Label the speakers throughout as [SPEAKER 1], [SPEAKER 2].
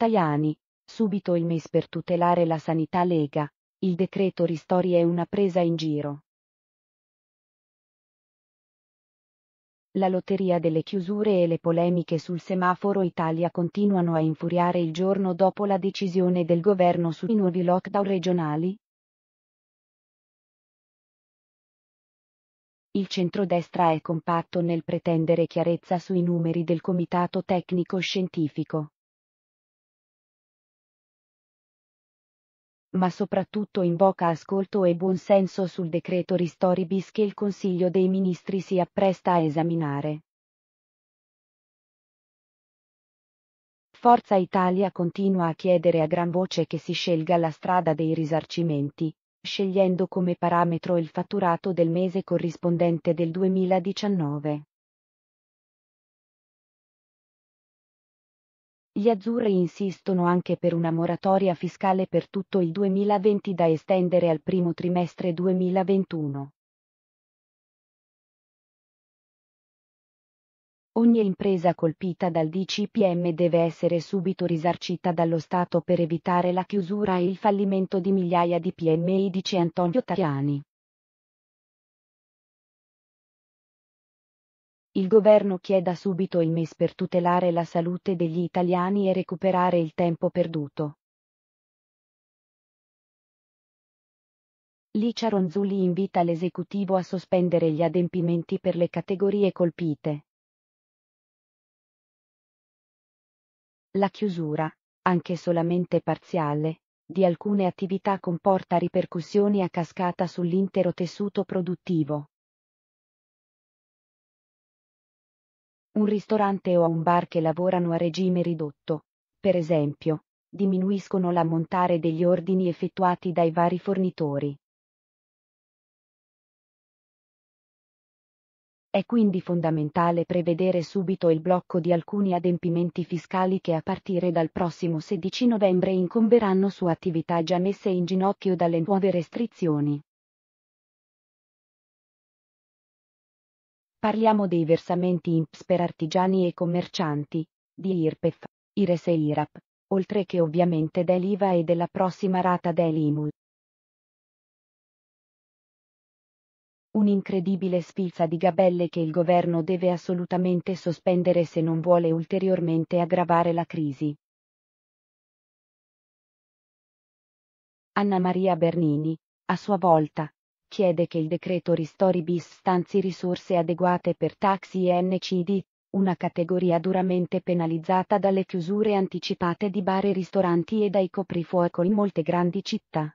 [SPEAKER 1] Tajani, subito il MES per tutelare la sanità Lega, il decreto ristori è una presa in giro. La lotteria delle chiusure e le polemiche sul semaforo Italia continuano a infuriare il giorno dopo la decisione del governo sui nuovi lockdown regionali, il centrodestra è compatto nel pretendere chiarezza sui numeri del Comitato Tecnico Scientifico. ma soprattutto invoca ascolto e buonsenso sul decreto Ristori bis che il Consiglio dei Ministri si appresta a esaminare. Forza Italia continua a chiedere a gran voce che si scelga la strada dei risarcimenti, scegliendo come parametro il fatturato del mese corrispondente del 2019. Gli azzurri insistono anche per una moratoria fiscale per tutto il 2020 da estendere al primo trimestre 2021. Ogni impresa colpita dal DCPM deve essere subito risarcita dallo Stato per evitare la chiusura e il fallimento di migliaia di PMI, dice Antonio Tajani. il governo chieda subito il MES per tutelare la salute degli italiani e recuperare il tempo perduto. Licia Ronzulli invita l'esecutivo a sospendere gli adempimenti per le categorie colpite. La chiusura, anche solamente parziale, di alcune attività comporta ripercussioni a cascata sull'intero tessuto produttivo. un ristorante o a un bar che lavorano a regime ridotto. Per esempio, diminuiscono l'ammontare degli ordini effettuati dai vari fornitori. È quindi fondamentale prevedere subito il blocco di alcuni adempimenti fiscali che a partire dal prossimo 16 novembre incomberanno su attività già messe in ginocchio dalle nuove restrizioni. Parliamo dei versamenti INPS per artigiani e commercianti, di IRPEF, IRES e IRAP, oltre che ovviamente dell'IVA e della prossima rata dell'IMU. Un'incredibile sfilza di gabelle che il governo deve assolutamente sospendere se non vuole ulteriormente aggravare la crisi. Anna Maria Bernini, a sua volta, chiede che il decreto Ristori bis stanzi risorse adeguate per taxi e NCD, una categoria duramente penalizzata dalle chiusure anticipate di bar e ristoranti e dai coprifuoco in molte grandi città.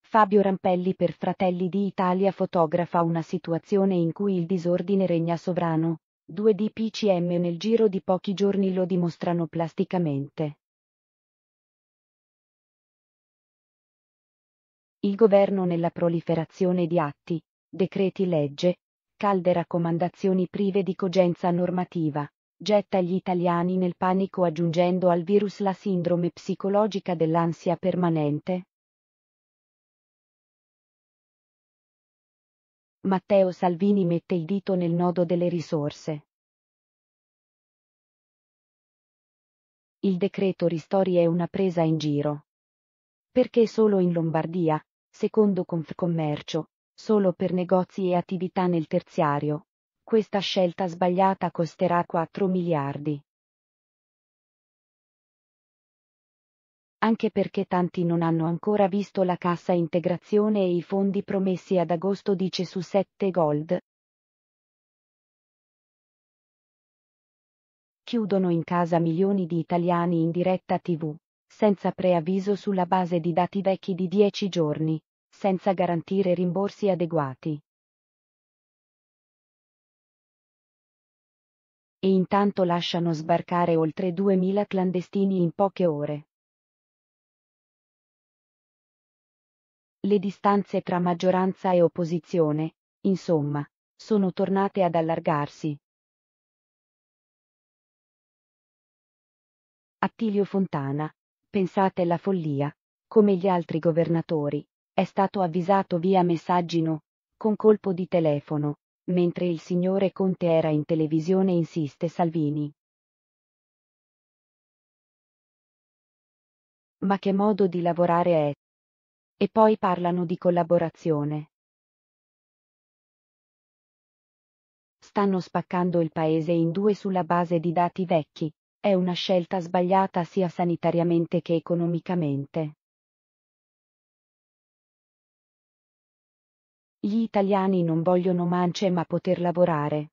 [SPEAKER 1] Fabio Rampelli per Fratelli di Italia fotografa una situazione in cui il disordine regna sovrano. Due DPCM nel giro di pochi giorni lo dimostrano plasticamente. il governo nella proliferazione di atti, decreti legge, calde raccomandazioni prive di cogenza normativa, getta gli italiani nel panico aggiungendo al virus la sindrome psicologica dell'ansia permanente. Matteo Salvini mette il dito nel nodo delle risorse. Il decreto ristori è una presa in giro. Perché solo in Lombardia, secondo Confcommercio, solo per negozi e attività nel terziario. Questa scelta sbagliata costerà 4 miliardi. Anche perché tanti non hanno ancora visto la cassa integrazione e i fondi promessi ad agosto dice su 7 Gold. Chiudono in casa milioni di italiani in diretta tv, senza preavviso sulla base di dati vecchi di 10 giorni senza garantire rimborsi adeguati. E intanto lasciano sbarcare oltre 2.000 clandestini in poche ore. Le distanze tra maggioranza e opposizione, insomma, sono tornate ad allargarsi. Attilio Fontana, pensate la follia, come gli altri governatori, è stato avvisato via messaggino, con colpo di telefono, mentre il signore Conte era in televisione insiste Salvini. Ma che modo di lavorare è? E poi parlano di collaborazione. Stanno spaccando il paese in due sulla base di dati vecchi, è una scelta sbagliata sia sanitariamente che economicamente. Gli italiani non vogliono mance ma poter lavorare.